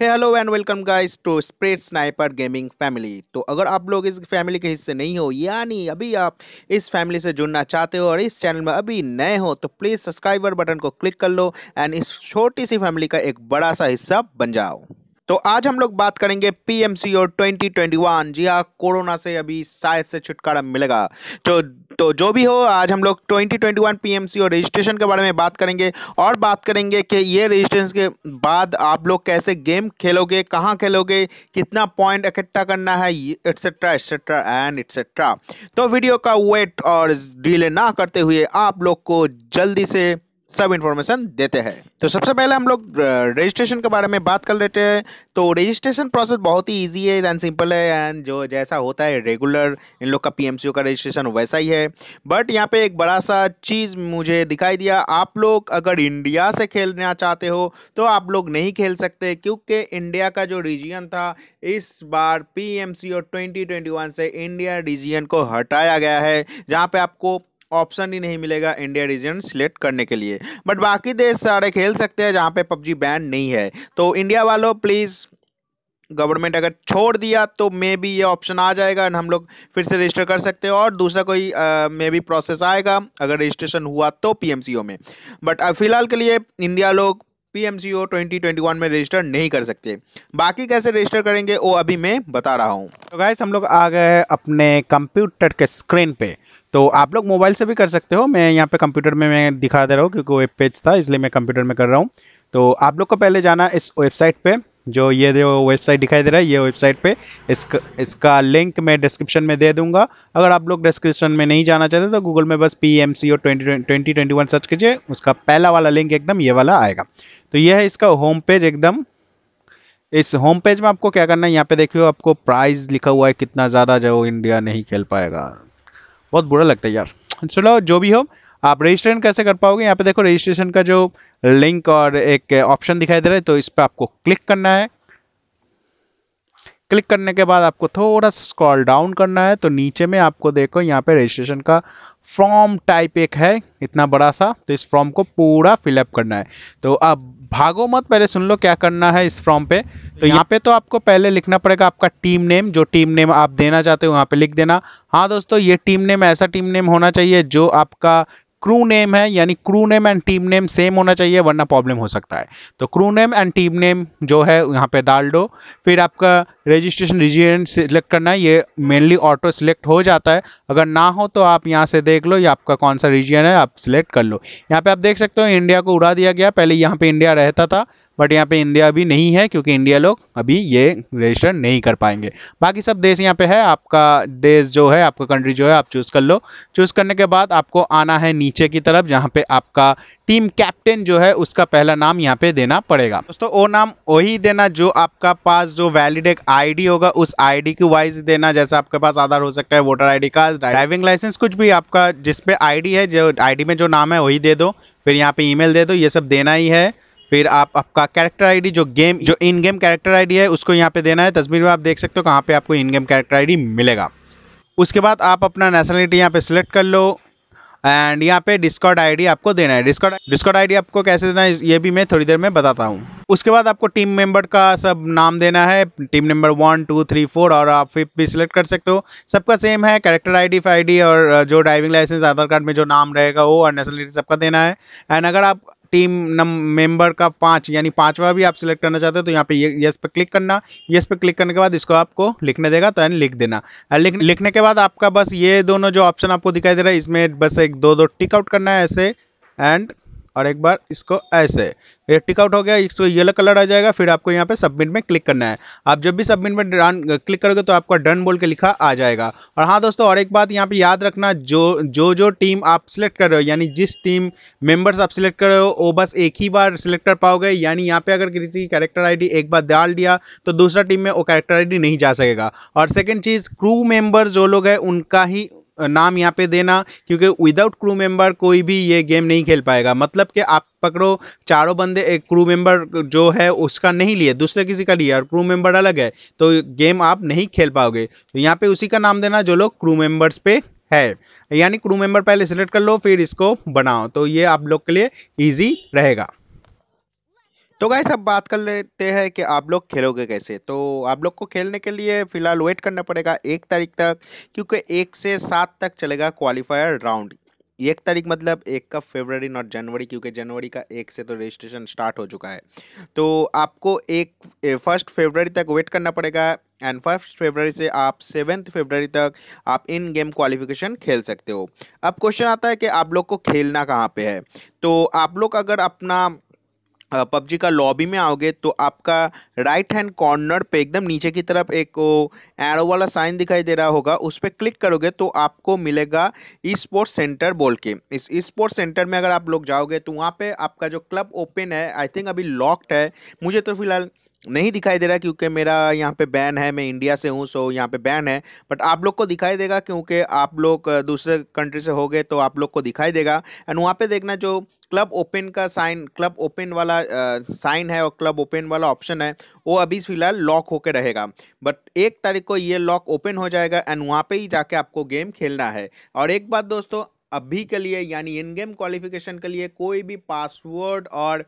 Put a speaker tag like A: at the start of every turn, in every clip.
A: है hello and welcome guys to spread sniper gaming family तो अगर आप लोग इस फैमिली के हिस्से नहीं हो यानी अभी आप इस फैमिली से जुड़ना चाहते हो और इस चैनल में अभी नए हो तो प्लीज़ सब्सक्राइबर बटन को क्लिक कर लो एंड इस छोटी सी फैमिली का एक बड़ा सा हिस्सा बन जाओ तो आज हम लोग बात करेंगे पीएमसी और 2021 जी हाँ कोरोना से अभी शायद से छुटकारा मिलेगा तो तो जो भी हो आज हम लोग 2021 सी और रजिस्ट्रेशन के बारे में बात करेंगे और बात करेंगे कि ये रजिस्ट्रेशन के बाद आप लोग कैसे गेम खेलोगे कहाँ खेलोगे कितना पॉइंट इकट्ठा करना है एट्सेट्रा एट्सेट्रा एंड एट्सेट्रा तो वीडियो का वेट और डीले ना करते हुए आप लोग को जल्दी से सब इन्फॉर्मेशन देते हैं तो सबसे पहले हम लोग रजिस्ट्रेशन के बारे में बात कर लेते हैं तो रजिस्ट्रेशन प्रोसेस बहुत ही ईजी है एंड सिंपल है एंड जो जैसा होता है रेगुलर इन लोग का पीएमसीओ का रजिस्ट्रेशन वैसा ही है बट यहाँ पे एक बड़ा सा चीज़ मुझे दिखाई दिया आप लोग अगर इंडिया से खेलना चाहते हो तो आप लोग नहीं खेल सकते क्योंकि इंडिया का जो रीजियन था इस बार पी एम 2021 से इंडिया रीजियन को हटाया गया है जहाँ पर आपको ऑप्शन ही नहीं मिलेगा इंडिया रीजन सिलेक्ट करने के लिए बट बाकी देश सारे खेल सकते हैं जहाँ पे पबजी बैन नहीं है तो इंडिया वालों प्लीज़ गवर्नमेंट अगर छोड़ दिया तो मे भी ये ऑप्शन आ जाएगा हम लोग फिर से रजिस्टर कर सकते हैं और दूसरा कोई मे भी प्रोसेस आएगा अगर रजिस्ट्रेशन हुआ तो पीएमसीओ में बट फिलहाल के लिए इंडिया लोग पी एम 2021 में रजिस्टर नहीं कर सकते बाकी कैसे रजिस्टर करेंगे वो अभी मैं बता रहा हूँ तो गाइस हम लोग आ गए अपने कंप्यूटर के स्क्रीन पे तो आप लोग मोबाइल से भी कर सकते हो मैं यहाँ पे कंप्यूटर में मैं दिखा दे रहा हूँ क्योंकि वेब पेज था इसलिए मैं कंप्यूटर में कर रहा हूँ तो आप लोग को पहले जाना इस वेबसाइट पर जो ये जो वेबसाइट दिखाई दे रहा है ये वेबसाइट पे इसका इसका लिंक मैं डिस्क्रिप्शन में दे दूंगा अगर आप लोग डिस्क्रिप्शन में नहीं जाना चाहते तो गूगल में बस P M C O twenty twenty twenty one search कीजिए उसका पहला वाला लिंक एकदम ये वाला आएगा तो यह है इसका होम पेज एकदम इस होम पेज में आपको क्या करना है यहाँ पे देखियो आपको प्राइस लिखा हुआ है कितना ज़्यादा जो इंडिया नहीं खेल पाएगा बहुत बुरा लगता है यार चलो जो भी हो आप रजिस्ट्रेशन कैसे कर पाओगे यहाँ पे देखो रजिस्ट्रेशन का जो लिंक और एक ऑप्शन दिखाई दे रहा है तो इस पर आपको क्लिक करना है क्लिक करने के बाद आपको थोड़ा स्क्रॉल डाउन करना है तो नीचे में आपको देखो यहाँ पे रजिस्ट्रेशन का फॉर्म टाइप एक है इतना बड़ा सा तो इस फॉर्म को पूरा फिलअप करना है तो आप भागो मत पहले सुन लो क्या करना है इस फॉर्म पे तो यहाँ पे तो आपको पहले लिखना पड़ेगा आपका टीम नेम जो टीम नेम आप देना चाहते हो वहाँ पे लिख देना हाँ दोस्तों ये टीम नेम ऐसा टीम नेम होना चाहिए जो आपका क्रू नेम है यानी crew name and team name same होना चाहिए वरना प्रॉब्लम हो सकता है तो crew name and team name जो है यहाँ पे डाल दो फिर आपका रजिस्ट्रेशन रीजन सिलेक्ट करना है ये मेनली ऑटो सिलेक्ट हो जाता है अगर ना हो तो आप यहाँ से देख लो ये आपका कौन सा रीजन है आप सिलेक्ट कर लो यहाँ पे आप देख सकते हो इंडिया को उड़ा दिया गया पहले यहाँ पे इंडिया रहता था बट यहाँ पे इंडिया अभी नहीं है क्योंकि इंडिया लोग अभी ये रजिस्टर नहीं कर पाएंगे बाकी सब देश यहाँ पे है आपका देश जो है आपका कंट्री जो है आप चूज़ कर लो चूज़ करने के बाद आपको आना है नीचे की तरफ जहाँ पे आपका टीम कैप्टन जो है उसका पहला नाम यहाँ पे देना पड़ेगा दोस्तों वो नाम वही देना जो आपका पास जो वैलिड एक आईडी होगा उस आईडी की वाइज देना जैसे आपके पास आधार हो सकता है voter ID card driving licence कुछ भी आपका जिसपे आईडी है जो आईडी में जो नाम है वही दे दो फिर यहाँ पे ईमेल दे दो ये सब देना ही है फिर आप आपका कैरेक्टर आईडी जो गेम जो इन गेम कैरेक्टर आईडी है उसको यहाँ पे देना है तस्वीर में आप देख सकते हो कहाँ पे आपको इन गेम कैरेक्टर आईडी मिलेगा उसके बाद आप अपना नेशनलिटी यहाँ पे सिलेक्ट कर लो एंड यहाँ पे डिस्कॉर्ड आईडी आपको देना है डिस्कॉर्ड डिस्कॉर्ड आईडी आपको कैसे देना है ये भी मैं थोड़ी देर में बताता हूँ उसके बाद आपको टीम मेंबर का सब नाम देना है team number one two three four और आप फिफ्थ भी सिलेक्ट कर सकते हो सबका सेम है कैरेक्टर आईडी डी और uh, जो ड्राइविंग लाइसेंस आधार कार्ड में जो नाम रहेगा वो और नेशनलिटी सबका देना है एंड अगर आप टीम मेंबर का पाँच यानी पाँचवा भी आप सिलेक्ट करना चाहते हो तो यहाँ पे यस पे क्लिक करना यस पे क्लिक करने के बाद इसको आपको लिखने देगा तो यानी लिख देना लिख लिखने के बाद आपका बस ये दोनों जो ऑप्शन आपको दिखाई दे रहा है इसमें बस एक दो दो टिक आउट करना है ऐसे एंड और एक बार इसको ऐसे ये टिकआउट हो गया इसको येलो कलर आ जाएगा फिर आपको यहाँ पे सबमिट में क्लिक करना है आप जब भी सबमिट में डन क्लिक करोगे तो आपका डन बोल के लिखा आ जाएगा और हाँ दोस्तों और एक बात यहाँ पे याद रखना जो जो जो टीम आप सिलेक्ट कर रहे हो यानी जिस टीम मेंबर्स आप सिलेक्ट कर रहे हो वो बस एक ही बार सिलेक्ट कर पाओगे यानी यहाँ पर अगर किसी की कैरेक्टर आई एक बार डाल दिया तो दूसरा टीम में वो कैरेक्टर आई नहीं जा सकेगा और सेकेंड चीज़ क्रू मेम्बर्स जो लोग हैं उनका ही नाम यहाँ पे देना क्योंकि विदाउट क्रू मेंबर कोई भी ये गेम नहीं खेल पाएगा मतलब कि आप पकड़ो चारों बंदे एक क्रू मेंबर जो है उसका नहीं लिए दूसरे किसी का लिए और क्रू मेंबर अलग है तो गेम आप नहीं खेल पाओगे तो यहाँ पे उसी का नाम देना जो लोग क्रू मेंबर्स पे है यानी क्रू मेंबर पहले सिलेक्ट कर लो फिर इसको बनाओ तो ये आप लोग के लिए ईजी रहेगा तो गाइस अब बात कर लेते हैं कि आप लोग खेलोगे कैसे तो आप लोग को खेलने के लिए फ़िलहाल वेट करना पड़ेगा एक तारीख तक क्योंकि एक से सात तक चलेगा क्वालिफायर राउंड एक तारीख मतलब एक का फेबररी नॉट जनवरी क्योंकि जनवरी का एक से तो रजिस्ट्रेशन स्टार्ट हो चुका है तो आपको एक फर्स्ट फेबररी तक वेट करना पड़ेगा एंड फर्स्ट फेबररी से आप सेवेंथ फेबररी तक आप इन गेम क्वालिफिकेशन खेल सकते हो अब क्वेश्चन आता है कि आप लोग को खेलना कहाँ पे है तो आप लोग अगर अपना पबजी का लॉबी में आओगे तो आपका राइट हैंड कॉर्नर पे एकदम नीचे की तरफ एक एरो वाला साइन दिखाई दे रहा होगा उस पर क्लिक करोगे तो आपको मिलेगा ई स्पोर्ट्स सेंटर बोल के इस ई स्पोर्ट्स सेंटर में अगर आप लोग जाओगे तो वहाँ पे आपका जो क्लब ओपन है आई थिंक अभी लॉक्ड है मुझे तो फिलहाल नहीं दिखाई दे रहा क्योंकि मेरा यहाँ पे बैन है मैं इंडिया से हूँ सो यहाँ पे बैन है बट आप लोग को दिखाई देगा क्योंकि आप लोग दूसरे कंट्री से हो गए तो आप लोग को दिखाई देगा एंड वहाँ पे देखना जो क्लब ओपन का साइन क्लब ओपन वाला साइन है और क्लब ओपन वाला ऑप्शन है वो अभी फिलहाल लॉक होकर रहेगा बट एक तारीख को ये लॉक ओपन हो जाएगा एंड वहाँ पर ही जाके आपको गेम खेलना है और एक बात दोस्तों अभी के लिए यानी इन गेम क्वालिफिकेशन के लिए कोई भी पासवर्ड और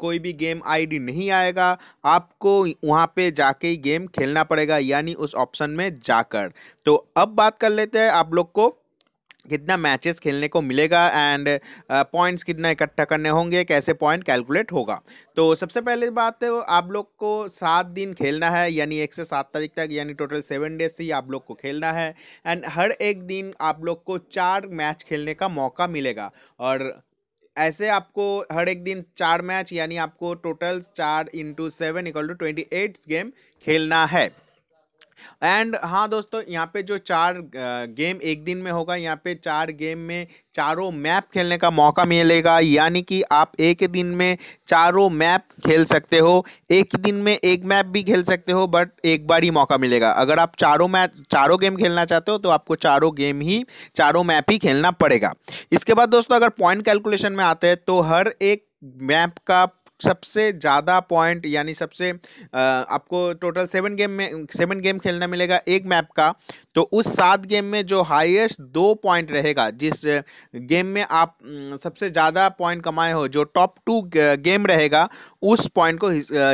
A: कोई भी गेम आईडी नहीं आएगा आपको वहां पे जाके ही गेम खेलना पड़ेगा यानी उस ऑप्शन में जाकर तो अब बात कर लेते हैं आप लोग को कितना मैचेस खेलने को मिलेगा एंड पॉइंट्स uh, कितना इकट्ठा करने होंगे कैसे पॉइंट कैलकुलेट होगा तो सबसे पहले बात आप लोग को सात दिन खेलना है यानी एक से सात तारीख तक यानी टोटल सेवन डेज से ही आप लोग को खेलना है एंड हर एक दिन आप लोग को चार मैच खेलने का मौका मिलेगा और ऐसे आपको हर एक दिन चार मैच यानी आपको टोटल चार into seven equal to twenty eight game खेलना है एंड हाँ दोस्तों यहाँ पे जो चार गेम एक दिन में होगा यहाँ पे चार गेम में चारों मैप खेलने का मौका मिलेगा यानी कि आप एक दिन में चारों मैप खेल सकते हो एक दिन में एक मैप भी खेल सकते हो बट एक बार ही मौका मिलेगा अगर आप चारों मैप चारों गेम खेलना चाहते हो तो आपको चारों गेम ही चारों मैप ही खेलना पड़ेगा इसके बाद दोस्तों अगर पॉइंट कैलकुलेशन में आते हैं तो हर एक मैप का सबसे ज़्यादा पॉइंट यानी सबसे आपको टोटल सेवन गेम में सेवन गेम खेलना मिलेगा एक मैप का तो उस सात गेम में जो हाईएस्ट दो पॉइंट रहेगा जिस गेम में आप सबसे ज़्यादा पॉइंट कमाए हो जो टॉप टू गेम रहेगा उस पॉइंट को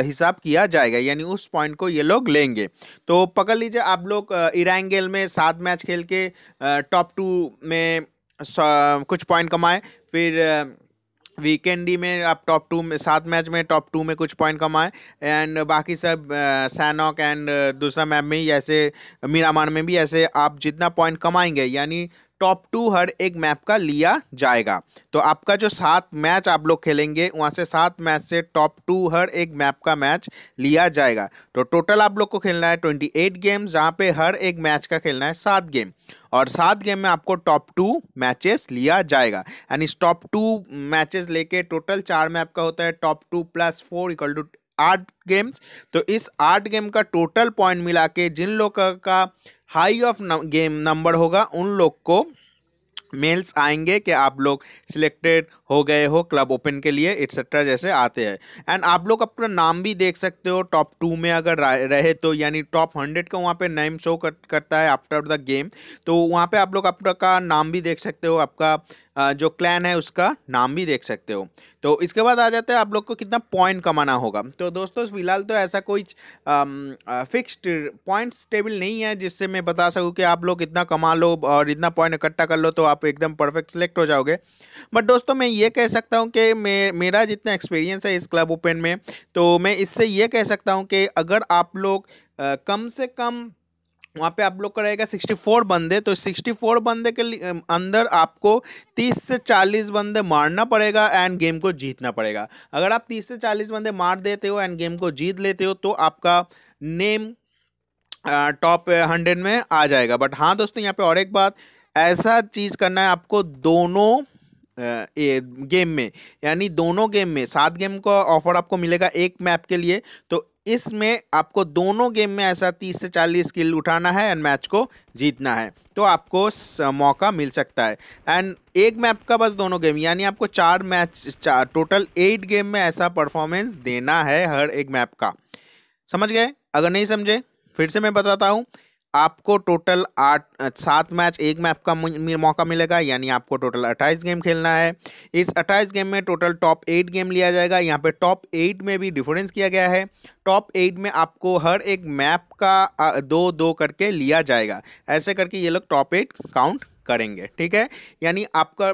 A: हिसाब किया जाएगा यानी उस पॉइंट को ये लोग लेंगे तो पकड़ लीजिए आप लोग इरांगेल में सात मैच खेल के टॉप टू में कुछ पॉइंट कमाए फिर वीकेंड ही में आप टॉप टू में सात मैच में टॉप टू में कुछ पॉइंट कमाए एंड बाकी सब सैनॉक एंड दूसरा मैप में ही ऐसे मीरामान में भी ऐसे आप जितना पॉइंट कमाएंगे यानी टॉप टू हर एक मैप का लिया जाएगा तो आपका जो सात मैच आप लोग खेलेंगे वहाँ से सात मैच से टॉप टू हर एक मैप का मैच लिया जाएगा तो टोटल आप लोग को खेलना है ट्वेंटी एट गेम जहाँ पे हर एक मैच का खेलना है सात गेम और सात गेम में आपको टॉप टू मैचेस लिया जाएगा यानी इस टॉप टू मैचेस लेके टोटल चार मैप का होता है top two plus four equal to आठ गेम्स तो इस आठ गेम का टोटल पॉइंट मिला के जिन लोगों का हाई ऑफ गेम नंबर होगा उन लोग को मेल्स आएंगे कि आप लोग सिलेक्टेड हो गए हो क्लब ओपन के लिए एट्सेट्रा जैसे आते हैं एंड आप लोग अपना नाम भी देख सकते हो टॉप टू में अगर रहे तो यानी टॉप हंड्रेड का वहाँ पे नेम शो कर, करता है आफ्टर द गेम तो वहाँ पे आप लोग अपना का नाम भी देख सकते हो आपका जो क्लैन है उसका नाम भी देख सकते हो तो इसके बाद आ जाता है आप लोग को कितना पॉइंट कमाना होगा तो दोस्तों फिलहाल तो ऐसा कोई फिक्स्ड पॉइंट्स टेबल नहीं है जिससे मैं बता सकूँ कि आप लोग इतना कमा लो और इतना पॉइंट इकट्ठा कर लो तो आप एकदम परफेक्ट सेलेक्ट हो जाओगे बट दोस्तों मैं ये कह सकता हूँ कि मे, मेरा जितना एक्सपीरियंस है इस क्लब ओपन में तो मैं इससे ये कह सकता हूँ कि अगर आप लोग आ, कम से कम वहाँ पे आप लोग का रहेगा 64 बंदे तो 64 बंदे के अंदर आपको 30 से 40 बंदे मारना पड़ेगा एंड गेम को जीतना पड़ेगा अगर आप 30 से 40 बंदे मार देते हो एंड गेम को जीत लेते हो तो आपका नेम टॉप हंड्रेड में आ जाएगा बट हाँ दोस्तों यहाँ पे और एक बात ऐसा चीज़ करना है आपको दोनों ए, गेम में यानी दोनों गेम में सात गेम का ऑफर आपको मिलेगा एक मैप के लिए तो इसमें आपको दोनों गेम में ऐसा तीस से चालीस स्किल उठाना है एंड मैच को जीतना है तो आपको मौका मिल सकता है एंड एक मैप का बस दोनों गेम यानी आपको चार मैच चार टोटल एट गेम में ऐसा परफॉर्मेंस देना है हर एक मैप का समझ गए अगर नहीं समझे फिर से मैं बताता हूँ आपको टोटल आठ सात मैच एक मैप का मौका मिलेगा यानी आपको टोटल अट्ठाईस गेम खेलना है इस अट्ठाईस गेम में टोटल टॉप एट गेम लिया जाएगा यहाँ पे टॉप एट में भी डिफरेंस किया गया है टॉप एट में आपको हर एक मैप का दो दो करके लिया जाएगा ऐसे करके ये लोग टॉप एट काउंट करेंगे ठीक है यानी आपका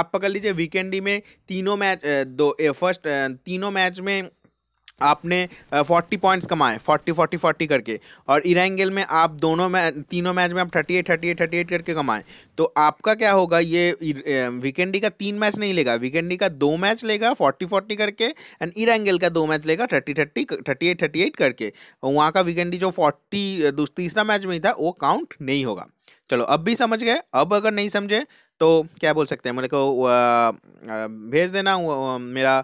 A: आप पकड़ लीजिए वीकेंड में तीनों मैच दो फर्स्ट तीनों मैच में आपने फोर्टी पॉइंट्स कमाए फोर्टी फोर्टी फोर्टी करके और इरेंगल में आप दोनों में तीनों मैच में आप thirty eight thirty eight thirty eight करके कमाएं तो आपका क्या होगा ये वीकेंडी का तीन मैच नहीं लेगा वीकेंडी का दो मैच लेगा फोर्टी फोर्टी करके एंड इरेंगल का दो मैच लेगा thirty thirty thirty eight thirty eight करके वहाँ का वीकेंडी जो फोर्टी तीसरा मैच में था वो काउंट नहीं होगा चलो अब भी समझ गए अब अगर नहीं समझे तो क्या बोल सकते हैं मेरे को भेज देना मेरा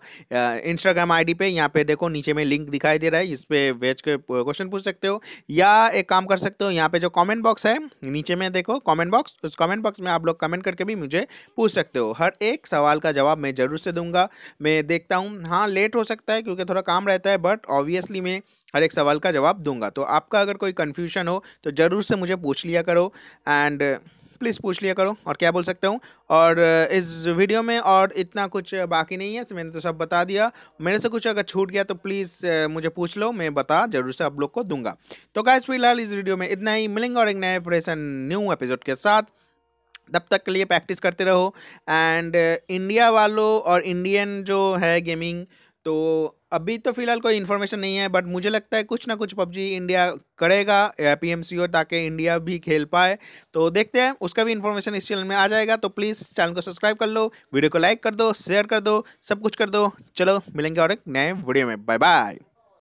A: इंस्टाग्राम आईडी पे यहाँ पे देखो नीचे में लिंक दिखाई दे रहा है इस पर भेज के क्वेश्चन पूछ सकते हो या एक काम कर सकते हो यहाँ पे जो कमेंट बॉक्स है नीचे में देखो कमेंट बॉक्स उस कमेंट बॉक्स में आप लोग कमेंट करके भी मुझे पूछ सकते हो हर एक सवाल का जवाब मैं ज़रूर से दूंगा मैं देखता हूँ हाँ लेट हो सकता है क्योंकि थोड़ा काम रहता है बट ऑब्वियसली मैं हर एक सवाल का जवाब दूंगा तो आपका अगर कोई कन्फ्यूजन हो तो ज़रूर से मुझे पूछ लिया करो एंड प्लीज़ पूछ लिया करो और क्या बोल सकता हूँ और इस वीडियो में और इतना कुछ बाकी नहीं है मैंने तो सब बता दिया मेरे से कुछ अगर छूट गया तो प्लीज़ मुझे पूछ लो मैं बता जरूर से आप लोग को दूंगा तो क्या फिलहाल इस वीडियो में इतना ही मिलेंगे और एक नए फ्रेश एंड न्यू एपिसोड के साथ तब तक के लिए प्रैक्टिस करते रहो एंड इंडिया वालों और इंडियन जो है गेमिंग तो अभी तो फिलहाल कोई इन्फॉर्मेशन नहीं है बट मुझे लगता है कुछ ना कुछ पबजी इंडिया करेगा पी एम सी ओ ताकि इंडिया भी खेल पाए तो देखते हैं उसका भी इन्फॉर्मेशन इस चैनल में आ जाएगा तो प्लीज़ चैनल को सब्सक्राइब कर लो वीडियो को लाइक कर दो शेयर कर दो सब कुछ कर दो चलो मिलेंगे और एक नए वीडियो में बाय बाय